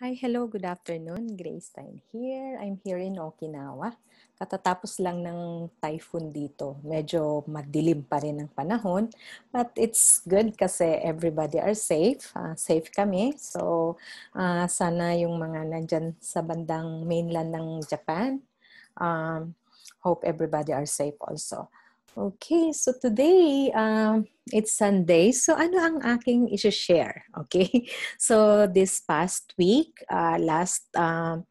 Hi, hello, good afternoon. Grace Stein here. I'm here in Okinawa. Katatapos lang ng typhoon dito. Medyo madilim pa rin ang panahon. But it's good kasi everybody are safe. Uh, safe kami. So, uh, sana yung mga nandyan sa bandang mainland ng Japan. Um, hope everybody are safe also. Okay, so today, um, it's Sunday. So ano ang aking i share Okay, so this past week, uh, last um,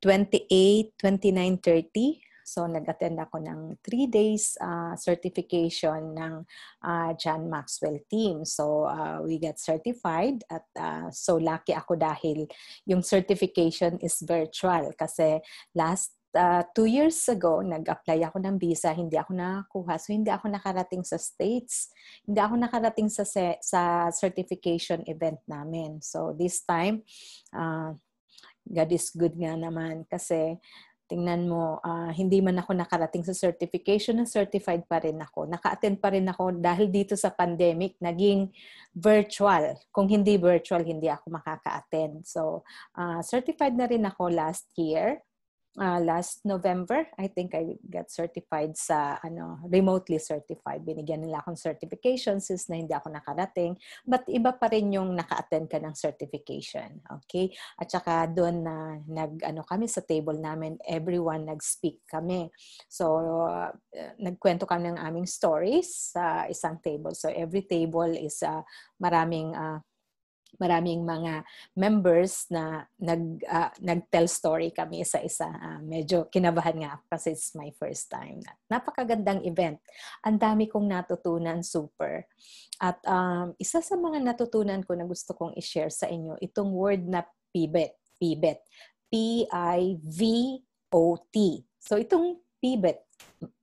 28, 29, 30, so nag-attend ako ng 3 days uh, certification ng uh, John Maxwell team. So uh, we got certified at uh, so lucky ako dahil yung certification is virtual kasi last uh, two years ago, nag-apply ako ng visa, hindi ako nakakuha. So, hindi ako nakarating sa States. Hindi ako nakarating sa, se- sa certification event namin. So, this time, uh, God is good nga naman kasi tingnan mo, uh, hindi man ako nakarating sa certification, na certified pa rin ako. Naka-attend pa rin ako dahil dito sa pandemic, naging virtual. Kung hindi virtual, hindi ako makaka-attend. So, uh, certified na rin ako last year uh, last November, I think I got certified sa, ano, remotely certified. Binigyan nila akong certification since na hindi ako nakarating. But iba pa rin yung naka-attend ka ng certification. Okay? At saka doon na nag, ano kami sa table namin, everyone nag-speak kami. So, uh, nagkwento kami ng aming stories sa isang table. So, every table is uh, maraming uh, maraming mga members na nag uh, nagtell story kami sa isa. Uh, medyo kinabahan nga kasi it's my first time. Napakagandang event. Ang dami kong natutunan super. At um, isa sa mga natutunan ko na gusto kong i-share sa inyo, itong word na pivot, e pivot. E P I V O T. So itong pivot e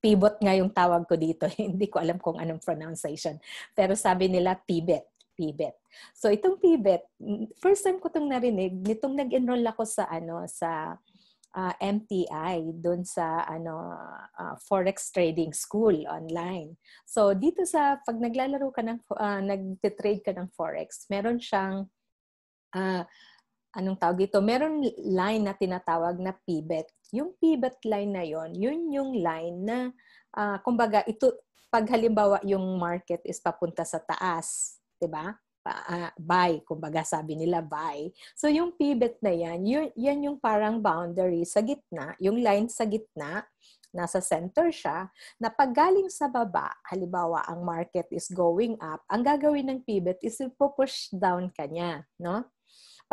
pivot nga yung tawag ko dito. Hindi ko alam kung anong pronunciation. Pero sabi nila pivot pivot. So itong pivot, first time ko itong narinig nitong nag-enroll ako sa ano sa uh, ah, MTI doon sa ano uh, forex trading school online. So dito sa pag naglalaro ka ng uh, ah, nagte-trade ka ng forex, meron siyang uh, anong tawag ito? meron line na tinatawag na pivot. Yung pivot line na yon, yun yung line na uh, kumbaga ito pag halimbawa yung market is papunta sa taas, 'di ba? Uh, buy, kumbaga sabi nila buy. So yung pivot na yan, yun, yan yung parang boundary sa gitna, yung line sa gitna, nasa center siya, na paggaling sa baba, halimbawa ang market is going up, ang gagawin ng pivot is push down kanya, no?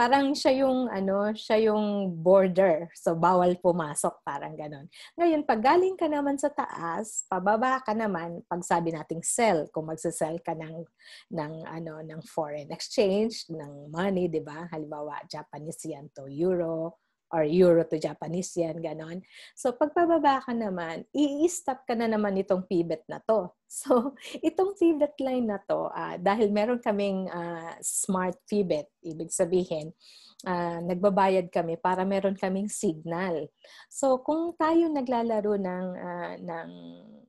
parang siya yung ano, siya yung border. So bawal pumasok, parang ganun. Ngayon pag galing ka naman sa taas, pababa ka naman pag sabi nating sell kung magse-sell ka ng ng ano ng foreign exchange, ng money, 'di ba? Halimbawa Japanese yen to euro, or euro to Japanese yan, ganon. So pagpababa ka naman, i-stop ka na naman itong pivot na to. So itong pivot line na to, uh, dahil meron kaming uh, smart pivot, ibig sabihin, uh, nagbabayad kami para meron kaming signal. So kung tayo naglalaro ng, uh, ng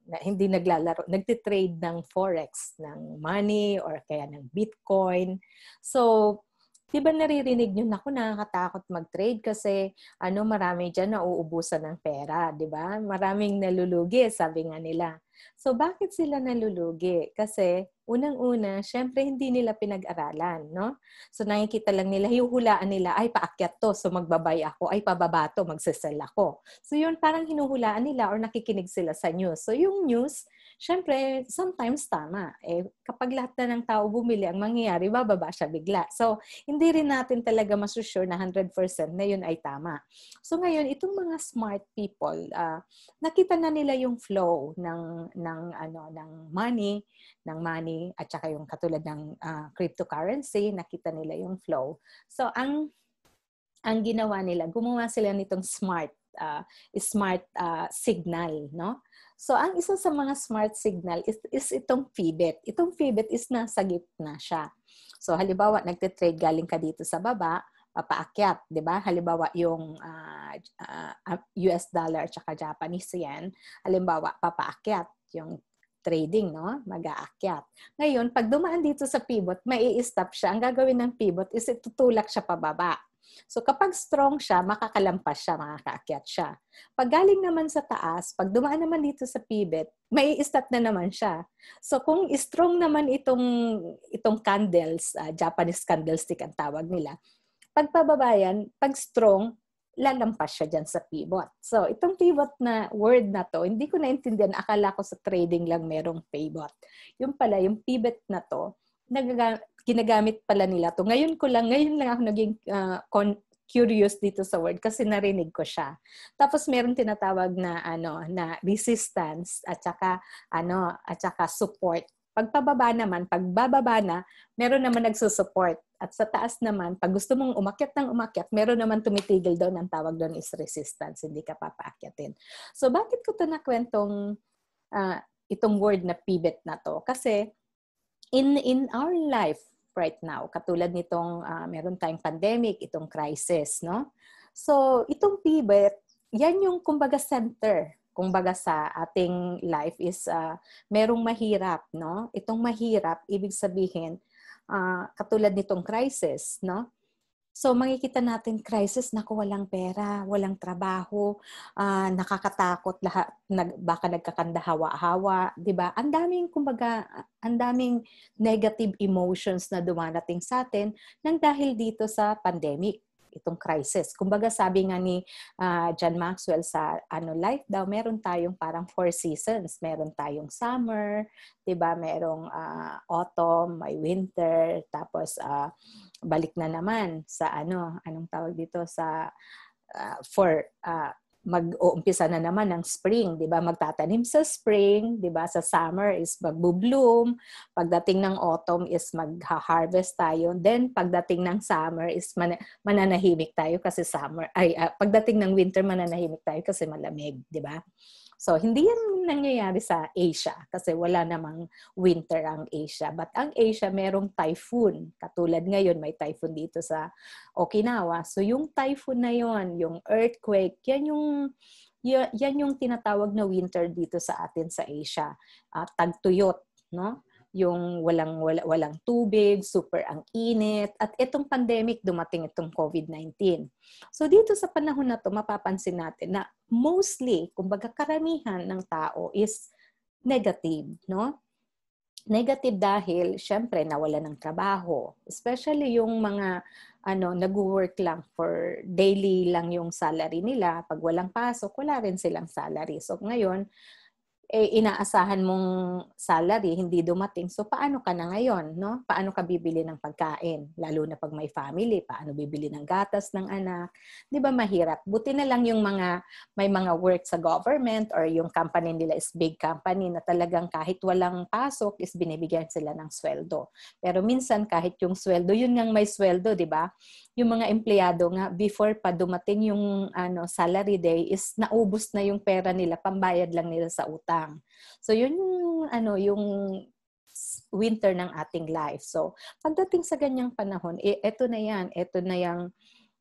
na, hindi naglalaro, nagtitrade ng forex, ng money or kaya ng bitcoin, so Di ba naririnig nyo, naku, nakakatakot mag-trade kasi ano, marami diyan nauubusan ng pera, di ba? Maraming nalulugi, sabi nga nila. So, bakit sila nalulugi? Kasi, unang-una, syempre hindi nila pinag-aralan, no? So, nakikita lang nila, hihulaan nila, ay, paakyat to, so magbabay ako, ay, pababa to, magsasell ako. So, yun, parang hinuhulaan nila or nakikinig sila sa news. So, yung news, syempre, sometimes tama. Eh, kapag lahat na ng tao bumili, ang mangyayari, bababa siya bigla. So, hindi rin natin talaga masusure na 100% na yun ay tama. So, ngayon, itong mga smart people, uh, nakita na nila yung flow ng, ng, ano, ng money, ng money, at saka yung katulad ng uh, cryptocurrency, nakita nila yung flow. So, ang ang ginawa nila, gumawa sila nitong smart uh, smart uh, signal, no? So, ang isa sa mga smart signal is, is itong pivot. Itong pivot is nasa gitna siya. So, halimbawa, nagtitrade galing ka dito sa baba, papaakyat, di ba? Halimbawa, yung uh, ah, uh, US dollar at Japanese yen, halimbawa, papaakyat yung trading, no? Mag-aakyat. Ngayon, pag dumaan dito sa pivot, mai-stop siya. Ang gagawin ng pivot is itutulak siya pababa. So kapag strong siya, makakalampas siya, makakaakyat siya. Pag galing naman sa taas, pag dumaan naman dito sa pivot, may stop na naman siya. So kung strong naman itong, itong candles, uh, Japanese candlestick ang tawag nila, pag pababayan, pag strong, lalampas siya dyan sa pivot. So, itong pivot na word na to, hindi ko naintindihan. Akala ko sa trading lang merong pivot. Yung pala, yung pivot na to, nagaga- ginagamit pala nila to. Ngayon ko lang, ngayon lang ako naging uh, con- curious dito sa word kasi narinig ko siya. Tapos meron tinatawag na ano na resistance at saka ano at saka support. Pagpababa naman, pagbababa na, meron naman nagsusupport. At sa taas naman, pag gusto mong umakyat ng umakyat, meron naman tumitigil doon. Ang tawag doon is resistance. Hindi ka papaakyatin. So, bakit ko ito nakwentong uh, itong word na pivot na to? Kasi in in our life, right now. Katulad nitong uh, meron tayong pandemic, itong crisis, no? So, itong pivot, yan yung kumbaga center kumbaga sa ating life is uh, merong mahirap no itong mahirap ibig sabihin uh, katulad nitong crisis no So makikita natin crisis na walang pera, walang trabaho, uh, nakakatakot lahat, nag, baka nagkakandahawa-hawa, 'di ba? Ang daming kumbaga, ang daming negative emotions na dumarating sa atin nang dahil dito sa pandemic itong crisis. Kumbaga sabi nga ni uh, John Maxwell sa ano life daw, meron tayong parang four seasons. Meron tayong summer, 'di ba? Merong uh, autumn, may winter, tapos uh, balik na naman sa ano, anong tawag dito sa uh, for uh, mag-uumpisa na naman ng spring, 'di ba? Magtatanim sa spring, 'di ba? Sa summer is magbo-bloom, pagdating ng autumn is magha-harvest tayo, then pagdating ng summer is man- mananahimik tayo kasi summer ay uh, pagdating ng winter mananahimik tayo kasi malamig, 'di ba? So hindi yan nangyayari sa Asia kasi wala namang winter ang Asia. But ang Asia merong typhoon. Katulad ngayon may typhoon dito sa Okinawa. So yung typhoon na yon, yung earthquake, yan yung yan yung tinatawag na winter dito sa atin sa Asia. Uh, tagtuyot, no? yung walang, wala, walang tubig, super ang init, at itong pandemic, dumating itong COVID-19. So dito sa panahon na to, mapapansin natin na mostly, kumbaga karamihan ng tao is negative, no? Negative dahil, syempre, nawala ng trabaho. Especially yung mga ano, nag-work lang for daily lang yung salary nila. Pag walang pasok, wala rin silang salary. So ngayon, eh, inaasahan mong salary eh, hindi dumating. So paano ka na ngayon, no? Paano ka bibili ng pagkain? Lalo na pag may family, paano bibili ng gatas ng anak? 'Di ba mahirap? Buti na lang yung mga may mga work sa government or yung company nila is big company na talagang kahit walang pasok is binibigyan sila ng sweldo. Pero minsan kahit yung sweldo, yun ngang may sweldo, 'di ba? yung mga empleyado nga before pa dumating yung ano salary day is naubos na yung pera nila pambayad lang nila sa utang. So yun yung ano yung winter ng ating life. So pagdating sa ganyang panahon, eh, eto na yan, eto na yung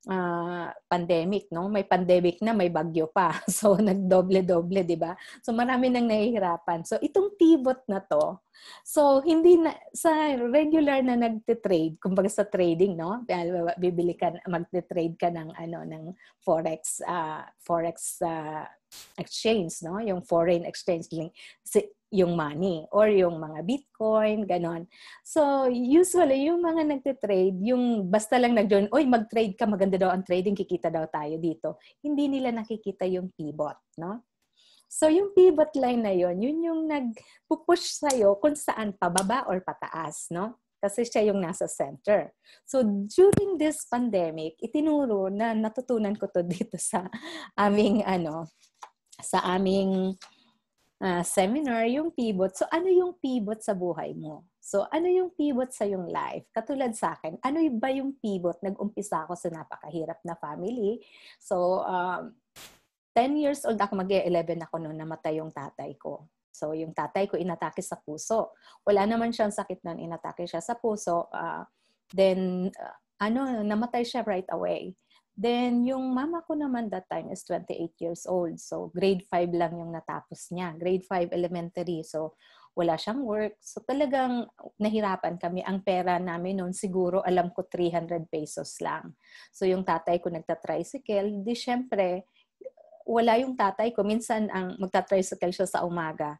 uh, pandemic, no? May pandemic na, may bagyo pa. So, nagdoble-doble, di ba? So, marami nang nahihirapan. So, itong pivot na to, so, hindi na, sa regular na nagte-trade, kumbaga sa trading, no? Bibili ka, magte-trade ka ng, ano, ng forex, uh, forex uh, exchange, no? Yung foreign exchange link. Si, yung money or yung mga Bitcoin, ganon. So, usually, yung mga nagte-trade, yung basta lang nag-join, oy, mag-trade ka, maganda daw ang trading, kikita daw tayo dito. Hindi nila nakikita yung pivot, no? So, yung pivot line na yon yun yung nag-push sa'yo kung saan pababa or pataas, no? Kasi siya yung nasa center. So, during this pandemic, itinuro na natutunan ko to dito sa aming, ano, sa aming uh, seminar, yung pivot. So, ano yung pivot sa buhay mo? So, ano yung pivot sa yung life? Katulad sa akin, ano ba yung pivot? Nag-umpisa ako sa napakahirap na family. So, um, 10 years old ako, mag-11 ako noon, namatay yung tatay ko. So, yung tatay ko inatake sa puso. Wala naman siyang sakit noon, inatake siya sa puso. Uh, then, uh, ano, namatay siya right away. Then, yung mama ko naman that time is 28 years old. So, grade 5 lang yung natapos niya. Grade 5 elementary. So, wala siyang work. So, talagang nahirapan kami. Ang pera namin noon, siguro alam ko 300 pesos lang. So, yung tatay ko nagta-tricycle, di syempre, wala yung tatay ko. Minsan, ang magta-tricycle siya sa umaga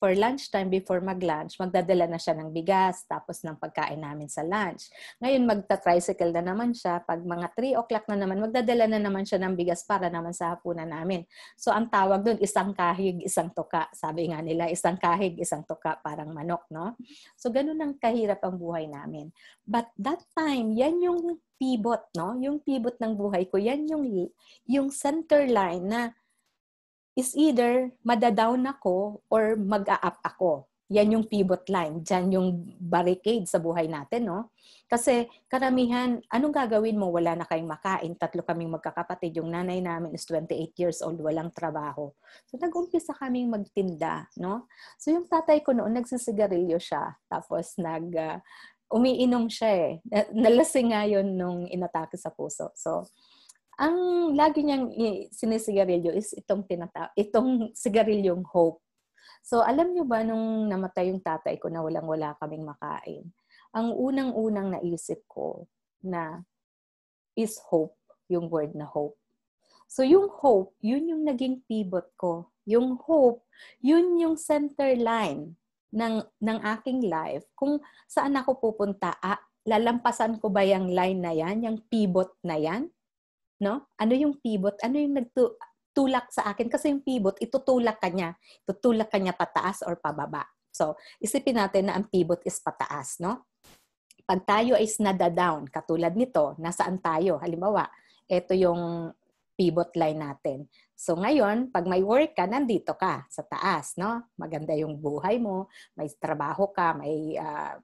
for lunchtime before mag-lunch, magdadala na siya ng bigas, tapos ng pagkain namin sa lunch. Ngayon, magta-tricycle na naman siya. Pag mga 3 o'clock na naman, magdadala na naman siya ng bigas para naman sa hapunan namin. So, ang tawag doon, isang kahig, isang tuka. Sabi nga nila, isang kahig, isang tuka, parang manok, no? So, ganun ang kahirap ang buhay namin. But that time, yan yung pivot, no? Yung pivot ng buhay ko, yan yung, yung center line na is either madadown ako or mag-a-up ako. Yan yung pivot line. Diyan yung barricade sa buhay natin, no? Kasi karamihan, anong gagawin mo? Wala na kayong makain. Tatlo kaming magkakapatid. Yung nanay namin is 28 years old, walang trabaho. So nag-umpisa kaming magtinda, no? So yung tatay ko noon, nagsisigarilyo siya. Tapos nag, uh, umiinom siya eh. Nalasing nga yun nung inatake sa puso. So, ang lagi niyang sinisigarilyo is itong tinata itong sigarilyong hope. So alam niyo ba nung namatay yung tatay ko na walang wala kaming makain, ang unang-unang naisip ko na is hope, yung word na hope. So yung hope, yun yung naging pivot ko. Yung hope, yun yung center line ng ng aking life kung saan ako pupunta. Ah, lalampasan ko ba yung line na yan, yung pivot na yan? no? Ano yung pivot? Ano yung nagtulak sa akin? Kasi yung pivot, itutulak ka niya. Itutulak ka niya pataas or pababa. So, isipin natin na ang pivot is pataas, no? Pag tayo ay nada-down, katulad nito, nasaan tayo? Halimbawa, ito yung pivot line natin. So ngayon, pag may work ka, nandito ka sa taas, no? Maganda yung buhay mo, may trabaho ka, may uh,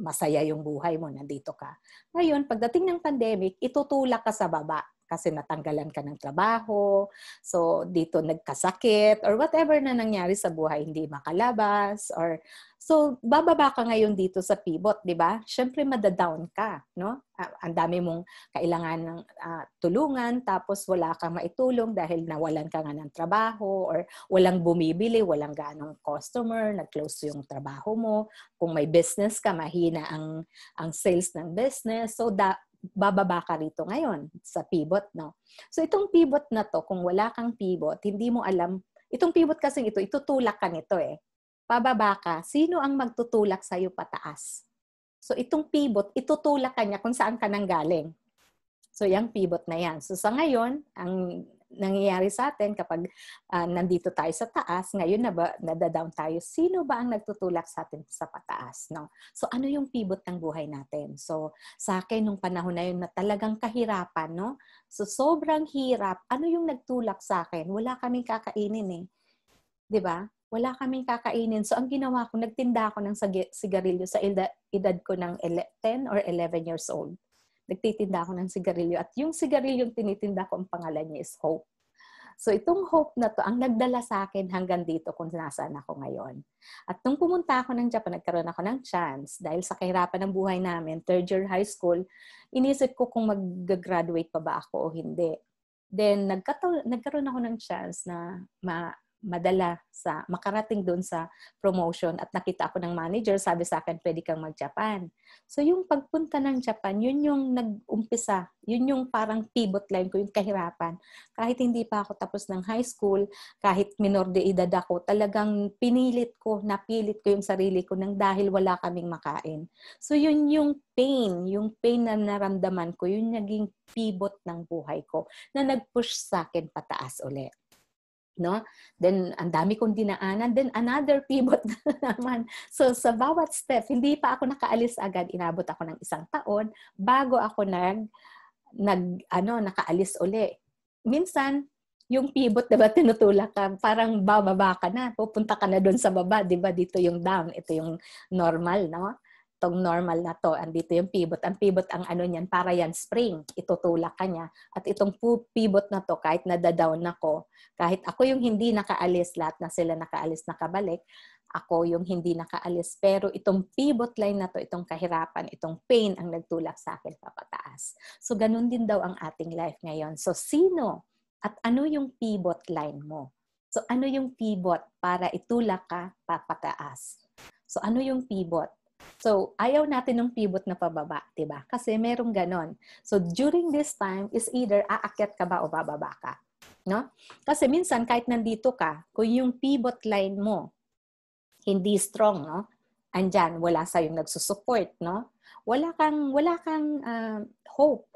masaya yung buhay mo, nandito ka. Ngayon, pagdating ng pandemic, itutulak ka sa baba kasi natanggalan ka ng trabaho, so dito nagkasakit, or whatever na nangyari sa buhay, hindi makalabas, or so bababa ka ngayon dito sa pivot, di ba? Siyempre madadown ka, no? Ah, ang dami mong kailangan ng uh, tulungan, tapos wala kang maitulong dahil nawalan ka nga ng trabaho, or walang bumibili, walang ganong customer, nag-close yung trabaho mo, kung may business ka, mahina ang, ang sales ng business, so da, bababa ka rito ngayon sa pivot, no? So itong pivot na to, kung wala kang pivot, hindi mo alam, itong pivot kasi ito, itutulak ka nito eh. Pababa ka, sino ang magtutulak sa iyo pataas? So itong pivot, itutulak ka niya kung saan ka nang galing. So yung pivot na yan. So sa ngayon, ang nangyayari sa atin kapag uh, nandito tayo sa taas, ngayon na ba, nadadown tayo, sino ba ang nagtutulak sa atin sa pataas? No? So ano yung pivot ng buhay natin? So sa akin, nung panahon na yun na talagang kahirapan, no? so sobrang hirap, ano yung nagtulak sa akin? Wala kaming kakainin eh. Di ba? Wala kaming kakainin. So ang ginawa ko, nagtinda ako ng sigarilyo sa edad ko ng 10 or 11 years old nagtitinda ako ng sigarilyo. At yung sigarilyong tinitinda ko, ang pangalan niya is Hope. So itong hope na to ang nagdala sa akin hanggang dito kung nasaan ako ngayon. At nung pumunta ako ng Japan, nagkaroon ako ng chance dahil sa kahirapan ng buhay namin, third year high school, inisip ko kung mag-graduate pa ba ako o hindi. Then nagkaroon ako ng chance na ma- madala sa makarating doon sa promotion at nakita ako ng manager, sabi sa akin, pwede kang mag-Japan. So yung pagpunta ng Japan, yun yung nag-umpisa, yun yung parang pivot line ko, yung kahirapan. Kahit hindi pa ako tapos ng high school, kahit minor de edad ako, talagang pinilit ko, napilit ko yung sarili ko nang dahil wala kaming makain. So yun yung pain, yung pain na naramdaman ko, yun naging pivot ng buhay ko na nag-push sa akin pataas ulit no? Then, ang dami kong dinaanan. Then, another pivot na naman. So, sa bawat step, hindi pa ako nakaalis agad. Inabot ako ng isang taon bago ako nag, nag ano, nakaalis uli. Minsan, yung pivot, diba, tinutulak ka, parang bababa ka na, pupunta ka na doon sa baba, diba, dito yung down, ito yung normal, no? tong normal na to, andito yung pivot. Ang pivot ang ano niyan, para yan spring, itutulak ka niya. At itong pivot na to, kahit nadadown ako, kahit ako yung hindi nakaalis, lahat na sila nakaalis, nakabalik, ako yung hindi nakaalis. Pero itong pivot line na to, itong kahirapan, itong pain ang nagtulak sa akin papataas. So ganun din daw ang ating life ngayon. So sino at ano yung pivot line mo? So ano yung pivot para itulak ka papataas? So ano yung pivot? So, ayaw natin ng pivot na pababa, ba? Diba? Kasi merong ganon. So, during this time is either aakyat ka ba o bababa ka. No? Kasi minsan, kahit nandito ka, kung yung pivot line mo hindi strong, no? andyan, wala sa yung nagsusupport, no? Wala kang, wala kang uh, hope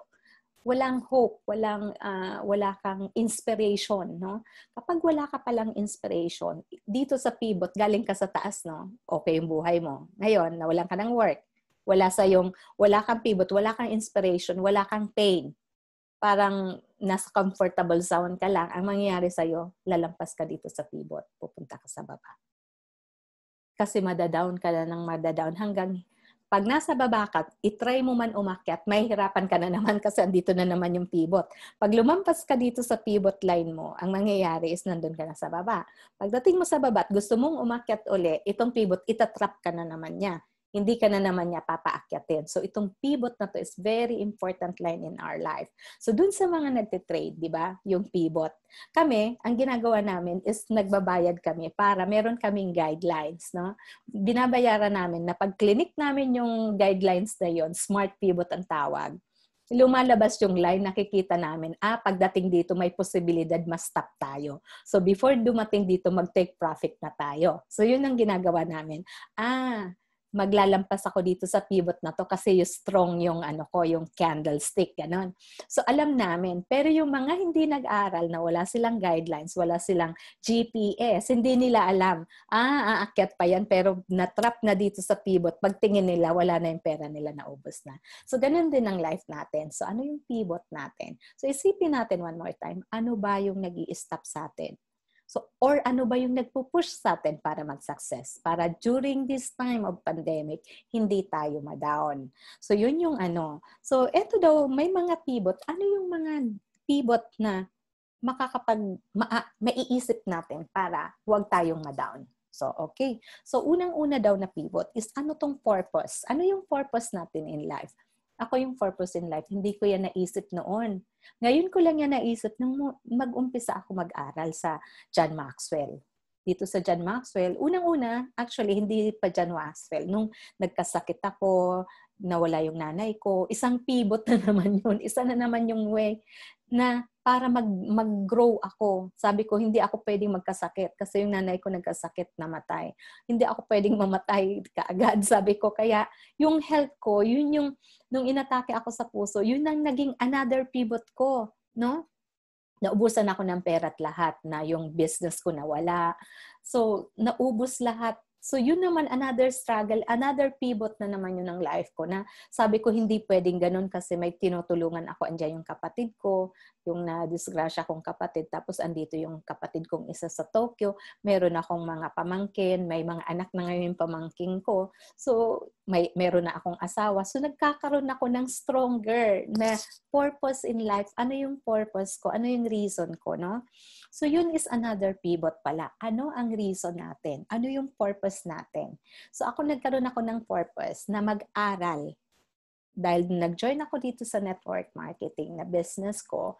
walang hope, walang uh, wala kang inspiration, no? Kapag wala ka palang inspiration, dito sa pivot, galing ka sa taas, no? Okay yung buhay mo. Ngayon, nawalan ka ng work. Wala sa yung wala kang pivot, wala kang inspiration, wala kang pain. Parang nasa comfortable zone ka lang. Ang mangyayari sa iyo, lalampas ka dito sa pivot, pupunta ka sa baba. Kasi madadown ka na ng madadown hanggang pag nasa baba ka, itry mo man umakyat, mahihirapan ka na naman kasi andito na naman yung pivot. Pag lumampas ka dito sa pivot line mo, ang mangyayari is nandun ka na sa baba. Pagdating mo sa baba at gusto mong umakyat uli, itong pivot, itatrap ka na naman niya hindi ka na naman niya papaakyatin. So itong pivot na to is very important line in our life. So dun sa mga nagte-trade, di ba, yung pivot. Kami, ang ginagawa namin is nagbabayad kami para meron kaming guidelines. No? Binabayaran namin na pag clinic namin yung guidelines na yon smart pivot ang tawag lumalabas yung line, nakikita namin, ah, pagdating dito, may posibilidad ma-stop tayo. So, before dumating dito, mag-take profit na tayo. So, yun ang ginagawa namin. Ah, maglalampas ako dito sa pivot na to kasi yung strong yung ano ko, yung candlestick, ganun. So alam namin, pero yung mga hindi nag-aral na wala silang guidelines, wala silang GPS, hindi nila alam, ah, aakyat pa yan pero natrap na dito sa pivot. Pagtingin nila, wala na yung pera nila, naubos na. So ganun din ang life natin. So ano yung pivot natin? So isipin natin one more time, ano ba yung nag stop sa atin? So, or ano ba yung nagpupush sa atin para mag-success? Para during this time of pandemic, hindi tayo ma-down. So, yun yung ano. So, eto daw, may mga pivot. Ano yung mga pivot na makakapag, ma, ah, maiisip natin para huwag tayong ma-down? So, okay. So, unang-una daw na pivot is ano tong purpose? Ano yung purpose natin in life? ako yung purpose in life. Hindi ko yan naisip noon. Ngayon ko lang yan naisip nung mag-umpisa ako mag-aral sa John Maxwell. Dito sa John Maxwell, unang-una, actually, hindi pa John Maxwell. Nung nagkasakit ako, nawala yung nanay ko, isang pivot na naman yun. Isa na naman yung way na para mag, mag-grow ako. Sabi ko, hindi ako pwedeng magkasakit kasi yung nanay ko nagkasakit namatay. Hindi ako pwedeng mamatay kaagad, sabi ko. Kaya yung health ko, yun yung, nung inatake ako sa puso, yun ang naging another pivot ko, no? Naubusan ako ng pera at lahat na yung business ko nawala. So, naubos lahat So yun naman another struggle, another pivot na naman yun ng life ko na sabi ko hindi pwedeng ganun kasi may tinutulungan ako andiyan yung kapatid ko, yung na-disgrasya kong kapatid, tapos andito yung kapatid kong isa sa Tokyo, meron akong mga pamangkin, may mga anak na ngayon yung pamangkin ko. So may meron na akong asawa. So nagkakaroon ako ng stronger na purpose in life. Ano yung purpose ko? Ano yung reason ko, no? So yun is another pivot pala. Ano ang reason natin? Ano yung purpose natin? So ako nagkaroon ako ng purpose na mag-aral. Dahil nag-join ako dito sa network marketing na business ko,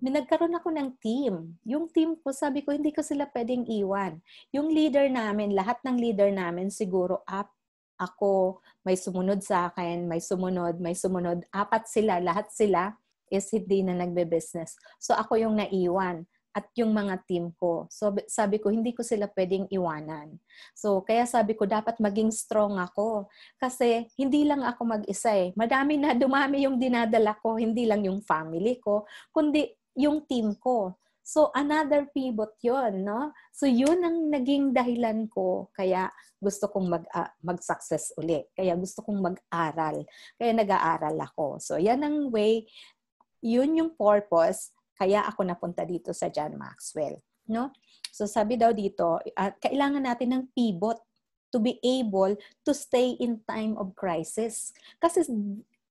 nagkaroon ako ng team. Yung team ko, sabi ko, hindi ko sila pwedeng iwan. Yung leader namin, lahat ng leader namin siguro up ako, may sumunod sa akin, may sumunod, may sumunod. Apat sila, lahat sila is hindi na nagbe-business. So ako yung naiwan at yung mga team ko. So sabi ko hindi ko sila pwedeng iwanan. So kaya sabi ko dapat maging strong ako kasi hindi lang ako mag-isa eh. Madami na dumami yung dinadala ko, hindi lang yung family ko, kundi yung team ko. So another pivot 'yon, no? So 'yun ang naging dahilan ko kaya gusto kong mag uh, mag-success uli. Kaya gusto kong mag-aral. Kaya nag-aaral ako. So 'yan ang way 'yun yung purpose kaya ako napunta dito sa John Maxwell. No? So sabi daw dito, uh, kailangan natin ng pivot to be able to stay in time of crisis. Kasi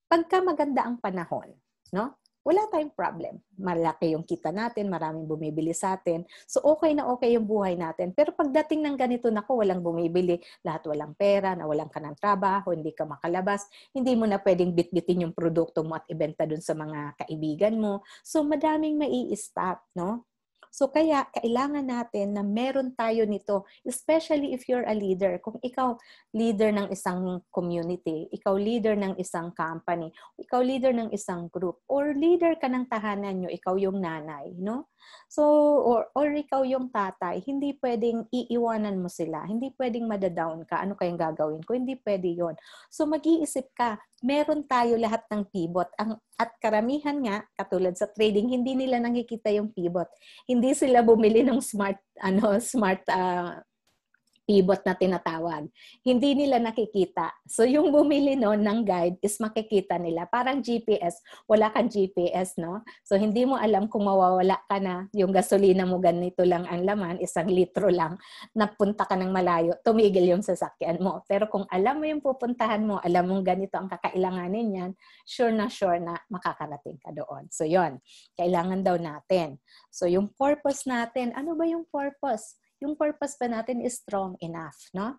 pagka maganda ang panahon, no? wala tayong problem. Malaki yung kita natin, maraming bumibili sa atin. So okay na okay yung buhay natin. Pero pagdating ng ganito na ko, walang bumibili, lahat walang pera, nawalan ka ng trabaho, hindi ka makalabas, hindi mo na pwedeng bitbitin yung produkto mo at ibenta dun sa mga kaibigan mo. So madaming mai-stop, no? So kaya kailangan natin na meron tayo nito, especially if you're a leader. Kung ikaw leader ng isang community, ikaw leader ng isang company, ikaw leader ng isang group, or leader ka ng tahanan nyo, ikaw yung nanay, no? So, or, or ikaw yung tatay, hindi pwedeng iiwanan mo sila. Hindi pwedeng madadown ka. Ano kayang gagawin ko? Hindi pwede yon So, mag-iisip ka, meron tayo lahat ng pivot. Ang, at karamihan nga, katulad sa trading, hindi nila nakikita yung pivot. Hindi sila bumili ng smart, ano, smart uh, pivot na tinatawag. Hindi nila nakikita. So yung bumili no ng guide is makikita nila. Parang GPS, wala kang GPS, no? So hindi mo alam kung mawawala ka na yung gasolina mo ganito lang ang laman, isang litro lang, napunta ka ng malayo, tumigil yung sasakyan mo. Pero kung alam mo yung pupuntahan mo, alam mo ganito ang kakailanganin yan, sure na sure na makakarating ka doon. So yon kailangan daw natin. So yung purpose natin, ano ba yung purpose? yung purpose pa natin is strong enough, no?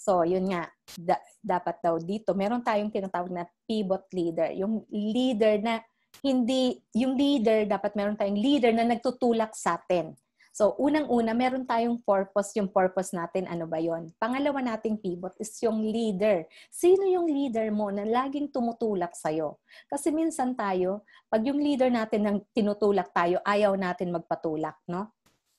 So, yun nga, da- dapat daw dito, meron tayong tinatawag na pivot leader. Yung leader na hindi, yung leader, dapat meron tayong leader na nagtutulak sa atin. So, unang-una, meron tayong purpose. Yung purpose natin, ano ba yon? Pangalawa nating pivot is yung leader. Sino yung leader mo na laging tumutulak sa'yo? Kasi minsan tayo, pag yung leader natin nang tinutulak tayo, ayaw natin magpatulak, no?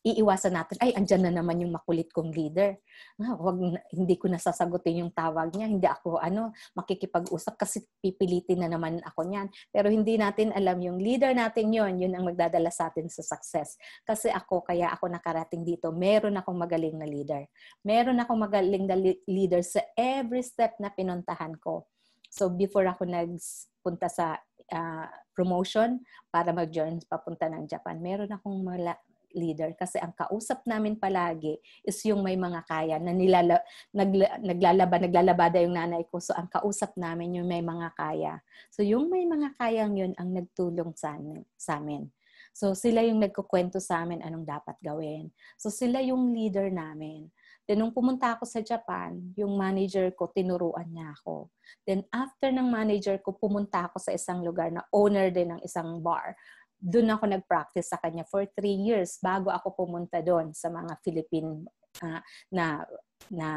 iiwasan natin, ay, andyan na naman yung makulit kong leader. Ah, wag, hindi ko nasasagutin yung tawag niya, hindi ako ano, makikipag-usap kasi pipilitin na naman ako niyan. Pero hindi natin alam yung leader natin yon yun ang magdadala sa atin sa success. Kasi ako, kaya ako nakarating dito, meron akong magaling na leader. Meron akong magaling na leader sa every step na pinuntahan ko. So before ako nagpunta sa uh, promotion para mag-join papunta ng Japan, meron akong mala- leader kasi ang kausap namin palagi is yung may mga kaya na nilala, nagla, naglalaba, naglalabada yung nanay ko. So ang kausap namin yung may mga kaya. So yung may mga kayang yun ang nagtulong sa, sa amin. So sila yung nagkukwento sa amin anong dapat gawin. So sila yung leader namin. Then nung pumunta ako sa Japan, yung manager ko, tinuruan niya ako. Then after ng manager ko, pumunta ako sa isang lugar na owner din ng isang bar doon ako nag-practice sa kanya for three years bago ako pumunta doon sa mga Philippine uh, na na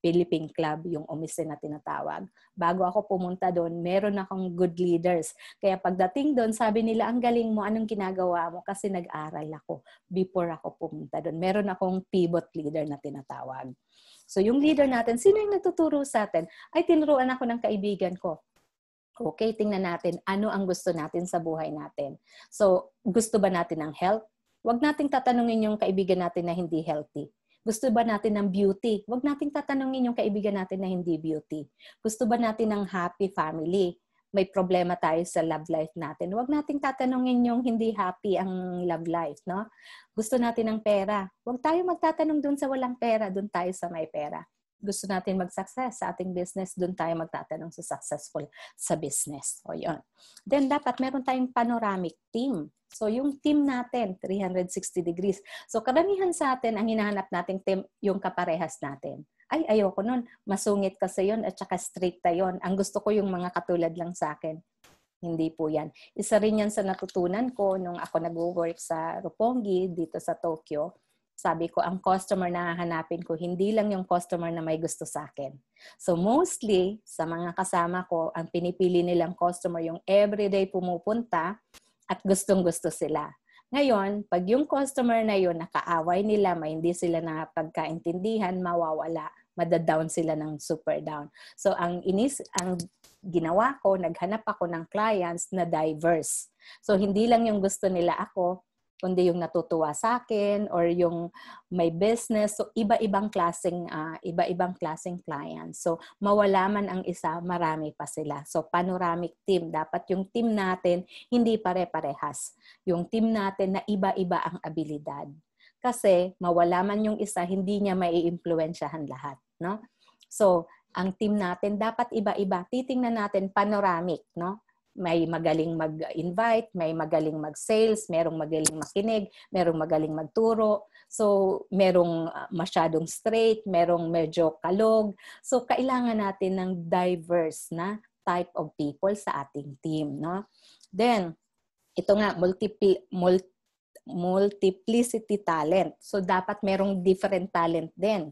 Philippine Club, yung umise na tinatawag. Bago ako pumunta doon, meron akong good leaders. Kaya pagdating doon, sabi nila, ang galing mo, anong ginagawa mo? Kasi nag-aral ako before ako pumunta doon. Meron akong pivot leader na tinatawag. So yung leader natin, sino yung nagtuturo sa atin? Ay, tinuruan ako ng kaibigan ko. Okay, tingnan natin ano ang gusto natin sa buhay natin. So, gusto ba natin ng health? Huwag nating tatanungin yung kaibigan natin na hindi healthy. Gusto ba natin ng beauty? Huwag nating tatanungin yung kaibigan natin na hindi beauty. Gusto ba natin ng happy family? May problema tayo sa love life natin. Huwag nating tatanungin yung hindi happy ang love life, no? Gusto natin ng pera. Huwag tayo magtatanong dun sa walang pera, dun tayo sa may pera gusto natin mag-success sa ating business, doon tayo magtatanong sa successful sa business. O yun. Then dapat meron tayong panoramic team. So yung team natin, 360 degrees. So karamihan sa atin, ang hinahanap nating team, yung kaparehas natin. Ay, ayoko nun. Masungit kasi yon at saka strict yon. Ang gusto ko yung mga katulad lang sa akin. Hindi po yan. Isa rin yan sa natutunan ko nung ako nag-work sa Roppongi dito sa Tokyo sabi ko, ang customer na hahanapin ko, hindi lang yung customer na may gusto sa akin. So mostly, sa mga kasama ko, ang pinipili nilang customer yung everyday pumupunta at gustong-gusto sila. Ngayon, pag yung customer na yun nakaaway nila, may hindi sila na pagkaintindihan, mawawala, madadown sila ng super down. So ang inis ang ginawa ko, naghanap ako ng clients na diverse. So hindi lang yung gusto nila ako, kundi yung natutuwa sa akin or yung may business. So iba-ibang klasing uh, ah, iba-ibang klasing clients. So mawala man ang isa, marami pa sila. So panoramic team, dapat yung team natin hindi pare-parehas. Yung team natin na iba-iba ang abilidad. Kasi mawala man yung isa, hindi niya maiimpluwensyahan lahat, no? So ang team natin dapat iba-iba. Titingnan natin panoramic, no? may magaling mag-invite, may magaling mag-sales, merong magaling makinig, merong magaling magturo. So, merong ah, masyadong straight, merong medyo kalog. So, kailangan natin ng diverse na type of people sa ating team, no? Then, ito nga multiple multi, multiplicity talent. So dapat merong different talent din.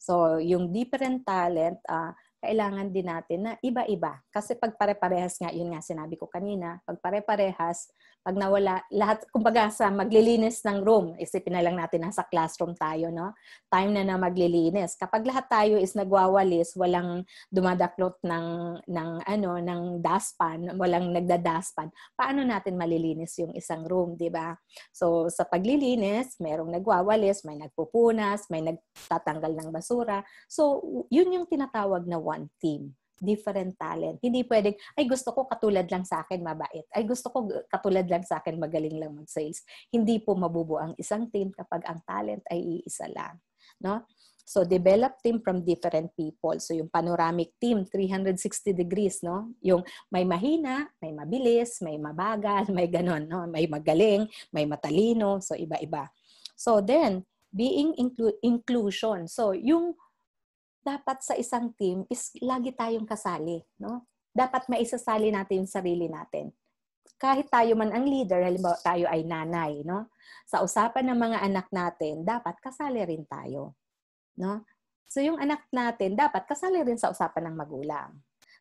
So yung different talent uh, kailangan din natin na iba-iba. Kasi pag pare-parehas nga, yun nga sinabi ko kanina, pag pare-parehas, pag nawala, lahat, kumbaga sa maglilinis ng room, isipin na lang natin nasa classroom tayo, no? Time na na maglilinis. Kapag lahat tayo is nagwawalis, walang dumadaklot ng, ng ano, ng dustpan, walang nagda nagdadaspan, paano natin malilinis yung isang room, di ba? So, sa paglilinis, merong nagwawalis, may nagpupunas, may nagtatanggal ng basura. So, yun yung tinatawag na one team different talent. Hindi pwedeng, ay gusto ko katulad lang sa akin mabait. Ay gusto ko katulad lang sa akin magaling lang mag-sales. Hindi po mabubuo ang isang team kapag ang talent ay iisa lang. No? So, develop team from different people. So, yung panoramic team, 360 degrees, no? Yung may mahina, may mabilis, may mabagal, may ganon, no? May magaling, may matalino. So, iba-iba. So, then, being inclu- inclusion. So, yung dapat sa isang team is lagi tayong kasali, no? Dapat maisasali natin yung sarili natin. Kahit tayo man ang leader, halimbawa tayo ay nanay, no? Sa usapan ng mga anak natin, dapat kasali rin tayo, no? So yung anak natin, dapat kasali rin sa usapan ng magulang.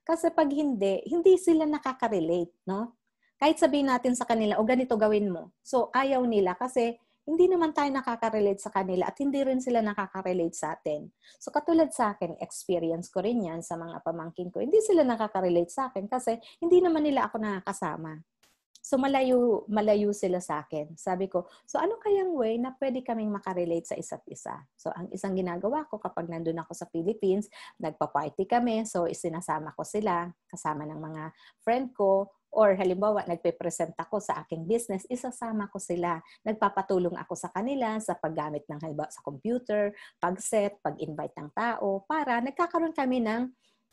Kasi pag hindi, hindi sila nakaka-relate, no? Kahit sabihin natin sa kanila, o ganito gawin mo. So ayaw nila kasi hindi naman tayo nakaka-relate sa kanila at hindi rin sila nakaka-relate sa atin. So katulad sa akin, experience ko rin yan sa mga pamangkin ko. Hindi sila nakaka-relate sa akin kasi hindi naman nila ako nakakasama. So malayo, malayo sila sa akin. Sabi ko, so ano kayang way na pwede kaming makarelate sa isa't isa? So ang isang ginagawa ko kapag nandun ako sa Philippines, nagpa-party kami, so isinasama ko sila, kasama ng mga friend ko, Or halimbawa, nagpe-present ako sa aking business, isasama ko sila. Nagpapatulong ako sa kanila sa paggamit ng halimbawa sa computer, pag-set, pag-invite ng tao, para nagkakaroon kami ng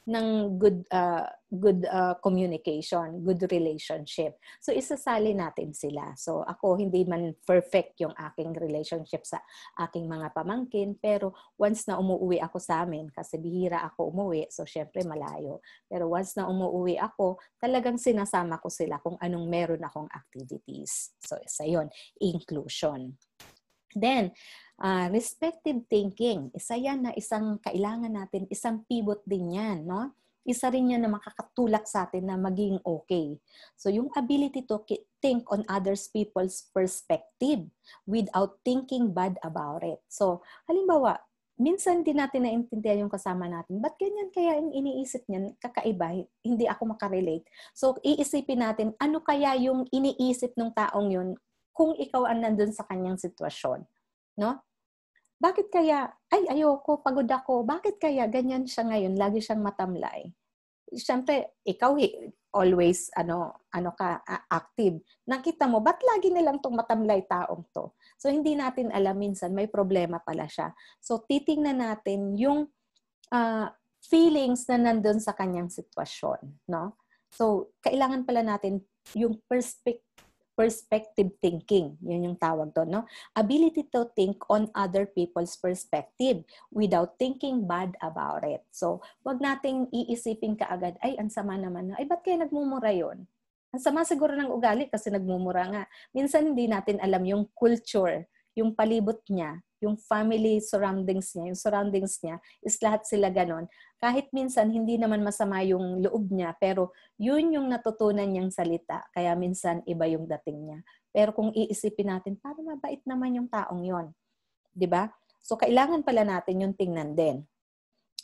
ng good uh, good uh, communication, good relationship. So isasali natin sila. So ako hindi man perfect yung aking relationship sa aking mga pamangkin, pero once na umuwi ako sa amin kasi bihira ako umuwi, so syempre malayo. Pero once na umuwi ako, talagang sinasama ko sila kung anong meron akong activities. So isa 'yon, inclusion. Then, uh, respective thinking, isa yan na isang kailangan natin, isang pivot din yan, no? Isa rin yan na makakatulak sa atin na maging okay. So yung ability to think on others people's perspective without thinking bad about it. So halimbawa, minsan din natin naintindihan yung kasama natin. Ba't ganyan kaya yung iniisip niyan? Kakaiba, hindi ako makarelate. So, iisipin natin, ano kaya yung iniisip ng taong yun kung ikaw ang nandun sa kanyang sitwasyon. No? Bakit kaya, ay ayoko, pagod ako, bakit kaya ganyan siya ngayon, lagi siyang matamlay? Siyempre, ikaw eh, always ano ano ka active. Nakita mo, ba't lagi nilang tong matamlay taong to? So hindi natin alam minsan may problema pala siya. So titingnan natin yung uh, feelings na nandun sa kanyang sitwasyon, no? So kailangan pala natin yung perspective perspective thinking. Yun yung tawag doon, no? Ability to think on other people's perspective without thinking bad about it. So, wag nating iisipin kaagad, ay, ang sama naman na, ay, ba't kaya nagmumura yon? Ang sama siguro ng ugali kasi nagmumura nga. Minsan hindi natin alam yung culture, yung palibot niya, yung family surroundings niya, yung surroundings niya, is lahat sila ganon. Kahit minsan, hindi naman masama yung loob niya, pero yun yung natutunan niyang salita. Kaya minsan, iba yung dating niya. Pero kung iisipin natin, para mabait naman yung taong yon. ba? Diba? So, kailangan pala natin yung tingnan din.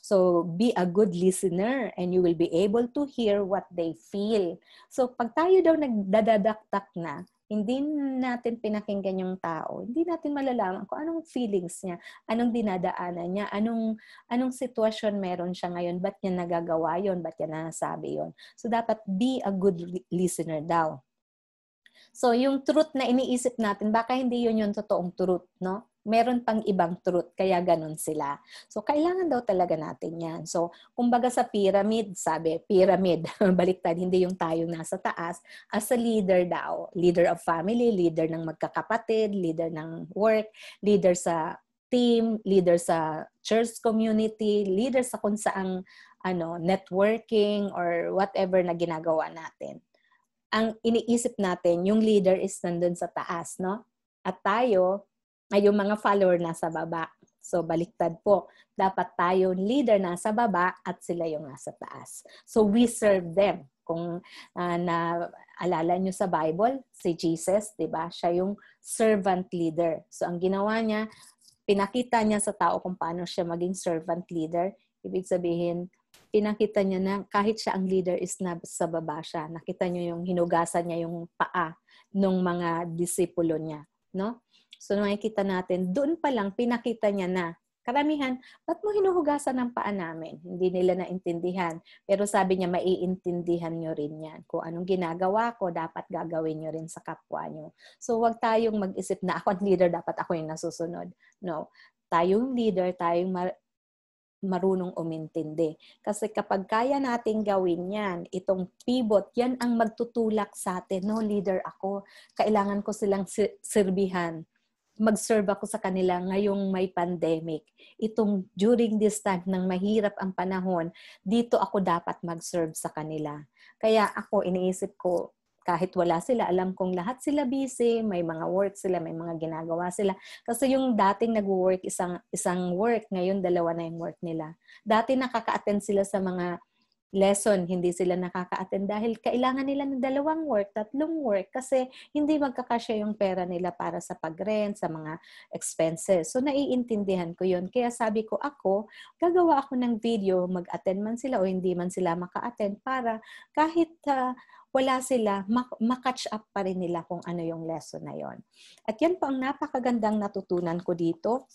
So, be a good listener and you will be able to hear what they feel. So, pag tayo daw nagdadadaktak na, hindi natin pinakinggan yung tao, hindi natin malalaman kung anong feelings niya, anong dinadaanan niya, anong, anong sitwasyon meron siya ngayon, ba't niya nagagawa yon, ba't niya nasabi yon. So, dapat be a good listener daw. So, yung truth na iniisip natin, baka hindi yun yung totoong truth, no? meron pang ibang truth, kaya ganun sila. So, kailangan daw talaga natin yan. So, kumbaga sa pyramid, sabi, pyramid, baliktad, hindi yung tayo nasa taas, as a leader daw, leader of family, leader ng magkakapatid, leader ng work, leader sa team, leader sa church community, leader sa kung saang ano, networking or whatever na ginagawa natin. Ang iniisip natin, yung leader is nandun sa taas, no? At tayo, ay yung mga follower nasa baba. So, baliktad po. Dapat tayo leader nasa baba at sila yung nasa taas. So, we serve them. Kung uh, ah, na alala nyo sa Bible, si Jesus, di ba? Siya yung servant leader. So, ang ginawa niya, pinakita niya sa tao kung paano siya maging servant leader. Ibig sabihin, pinakita niya na kahit siya ang leader is na sa baba siya. Nakita niyo yung hinugasan niya yung paa ng mga disipulo niya, no? So nakikita natin, doon pa lang pinakita niya na Karamihan, ba't mo hinuhugasan ng paa namin? Hindi nila naintindihan. Pero sabi niya, maiintindihan nyo rin yan. Kung anong ginagawa ko, dapat gagawin nyo rin sa kapwa nyo. So, wag tayong mag-isip na ako ang leader, dapat ako yung nasusunod. No. Tayong leader, tayong mar- marunong umintindi. Kasi kapag kaya natin gawin yan, itong pivot, yan ang magtutulak sa atin. No, leader ako. Kailangan ko silang sir- sirbihan mag-serve ako sa kanila ngayong may pandemic. Itong during this time ng mahirap ang panahon, dito ako dapat mag-serve sa kanila. Kaya ako iniisip ko, kahit wala sila, alam kong lahat sila busy, may mga work sila, may mga ginagawa sila. Kasi yung dating nag-work isang, isang work, ngayon dalawa na yung work nila. Dati nakaka-attend sila sa mga lesson, hindi sila nakaka-attend dahil kailangan nila ng dalawang work, tatlong work kasi hindi magkakasya yung pera nila para sa pag-rent, sa mga expenses. So naiintindihan ko yun. Kaya sabi ko ako, gagawa ako ng video, mag-attend man sila o hindi man sila maka-attend para kahit uh, wala sila, mak- makatch up pa rin nila kung ano yung lesson na yon. At yan po ang napakagandang natutunan ko dito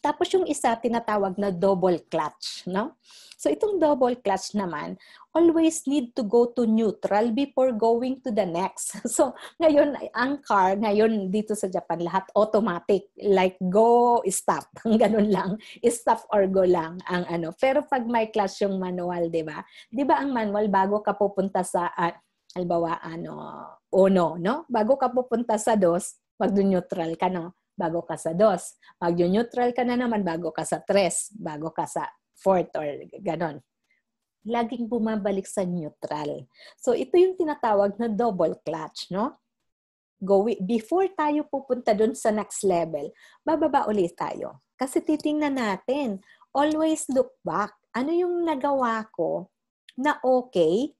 tapos yung isa tinatawag na double clutch, no? So itong double clutch naman, always need to go to neutral before going to the next. So ngayon ang car ngayon dito sa Japan lahat automatic, like go, stop, ang ganun lang, stop or go lang ang ano. Pero pag may clutch yung manual, 'di ba? 'Di ba ang manual bago ka pupunta sa uh, halimbawa ano, uno, no? Bago ka pupunta sa dos, mag-neutral ka, no? bago ka sa dos. Mag-neutral ka na naman bago ka sa tres, bago ka sa fourth or ganon. Laging bumabalik sa neutral. So ito yung tinatawag na double clutch, no? Go before tayo pupunta doon sa next level, bababa ulit tayo. Kasi titingnan natin, always look back. Ano yung nagawa ko na okay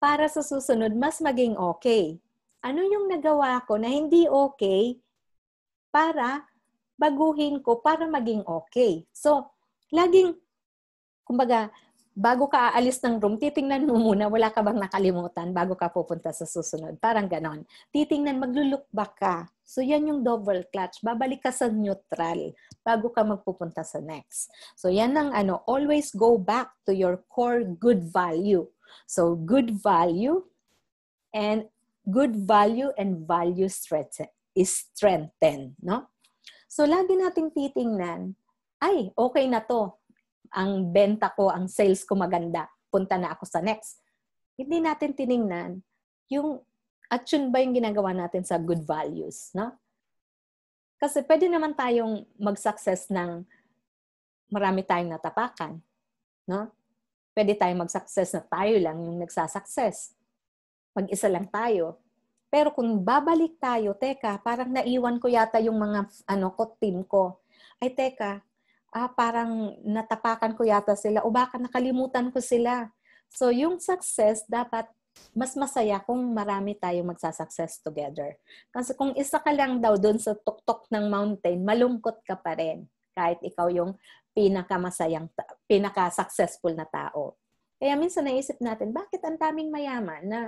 para sa susunod mas maging okay? Ano yung nagawa ko na hindi okay para baguhin ko para maging okay. So, laging, kumbaga, bago ka aalis ng room, titingnan mo muna, wala ka bang nakalimutan bago ka pupunta sa susunod. Parang ganon. Titingnan, maglulook back ka. So, yan yung double clutch. Babalik ka sa neutral bago ka magpupunta sa next. So, yan ang ano, always go back to your core good value. So, good value and good value and value strength is strengthen, no? So, lagi nating titingnan, ay, okay na to. Ang benta ko, ang sales ko maganda. Punta na ako sa next. Hindi natin tiningnan yung action ba yung ginagawa natin sa good values, no? Kasi pwede naman tayong mag-success ng marami tayong natapakan, no? Pwede tayong mag-success na tayo lang yung nagsasucess. Mag-isa lang tayo. Pero kung babalik tayo, teka, parang naiwan ko yata yung mga ano ko, team ko. Ay teka, ah, parang natapakan ko yata sila o baka nakalimutan ko sila. So yung success dapat mas masaya kung marami tayong magsasucess together. Kasi kung isa ka lang daw doon sa tuktok ng mountain, malungkot ka pa rin kahit ikaw yung pinakamasayang, pinaka-successful na tao. Kaya minsan naisip natin, bakit ang daming mayaman na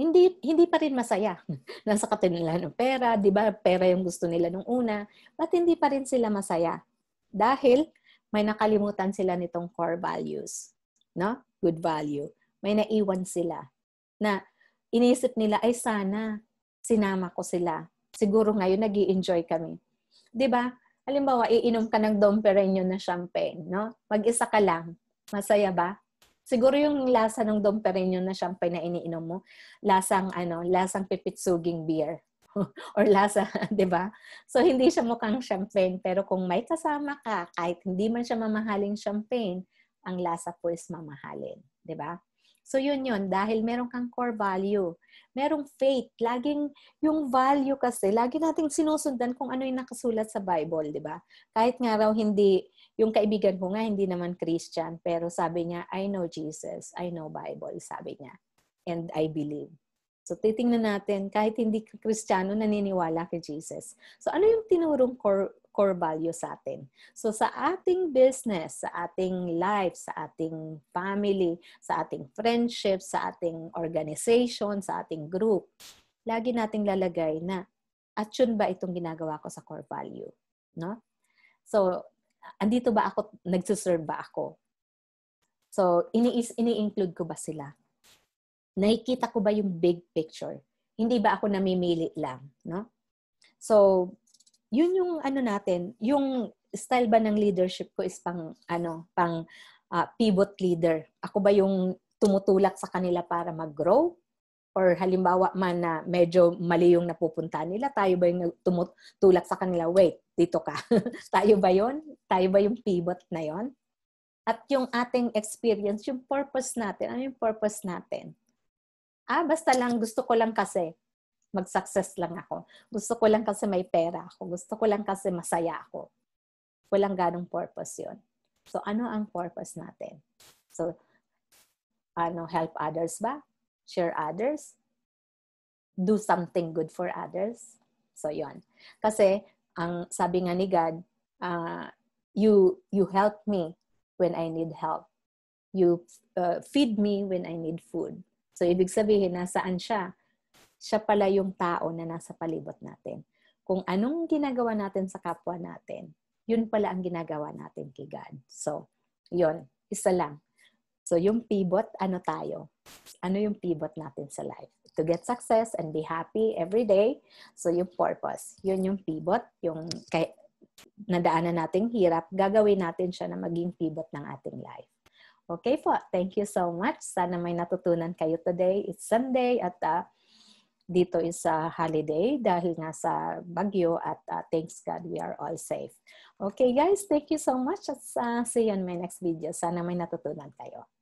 hindi hindi pa rin masaya. Nasa nila ng pera, 'di ba? Pera yung gusto nila nung una, but hindi pa rin sila masaya dahil may nakalimutan sila nitong core values, no? Good value. May naiwan sila na iniisip nila ay sana sinama ko sila. Siguro ngayon nag enjoy kami. 'Di ba? Halimbawa, iinom ka ng Dom Perignon na champagne, no? Mag-isa ka lang. Masaya ba? Siguro yung lasa ng Dom Perignon na champagne na iniinom mo, lasang ano, lasang pipitsuging beer. or lasa, di ba? So, hindi siya mukhang champagne. Pero kung may kasama ka, kahit hindi man siya mamahaling champagne, ang lasa po is mamahalin. Di ba? So, yun yun. Dahil meron kang core value. Merong faith. Laging, yung value kasi, lagi nating sinusundan kung ano yung nakasulat sa Bible, di ba? Kahit nga raw hindi, yung kaibigan ko nga hindi naman Christian, pero sabi niya, I know Jesus, I know Bible, sabi niya. And I believe. So titingnan natin, kahit hindi Kristiyano, naniniwala kay Jesus. So ano yung tinurong core, core value sa atin? So sa ating business, sa ating life, sa ating family, sa ating friendship, sa ating organization, sa ating group, lagi nating lalagay na at yun ba itong ginagawa ko sa core value? No? So, andito ba ako, nagsuserve ba ako? So, iniis, ini-include ko ba sila? Nakikita ko ba yung big picture? Hindi ba ako namimili lang, no? So, yun yung ano natin, yung style ba ng leadership ko is pang ano, pang uh, pivot leader. Ako ba yung tumutulak sa kanila para mag-grow? Or halimbawa man na medyo mali yung napupunta nila, tayo ba yung tumutulak sa kanila, wait, dito ka. Tayo ba yon? Tayo ba yung pivot na yon? At yung ating experience, yung purpose natin. Ano yung purpose natin? Ah, basta lang gusto ko lang kasi mag-success lang ako. Gusto ko lang kasi may pera ako. Gusto ko lang kasi masaya ako. Walang ganong purpose yon. So, ano ang purpose natin? So, ano, help others ba? Share others? Do something good for others? So, yon. Kasi ang sabi nga ni God, uh, you you help me when I need help. You uh, feed me when I need food. So ibig sabihin nasaan siya? Siya pala yung tao na nasa palibot natin. Kung anong ginagawa natin sa kapwa natin, yun pala ang ginagawa natin kay God. So, yun, isa lang. So, yung pivot, ano tayo? Ano yung pivot natin sa life? to get success and be happy every day. So yung purpose, yun yung pivot, yung kay, nadaanan nating hirap, gagawin natin siya na maging pivot ng ating life. Okay po, thank you so much. Sana may natutunan kayo today. It's Sunday at uh, dito is a holiday dahil nga sa bagyo at uh, thanks God we are all safe. Okay guys, thank you so much at uh, see you on my next video. Sana may natutunan kayo.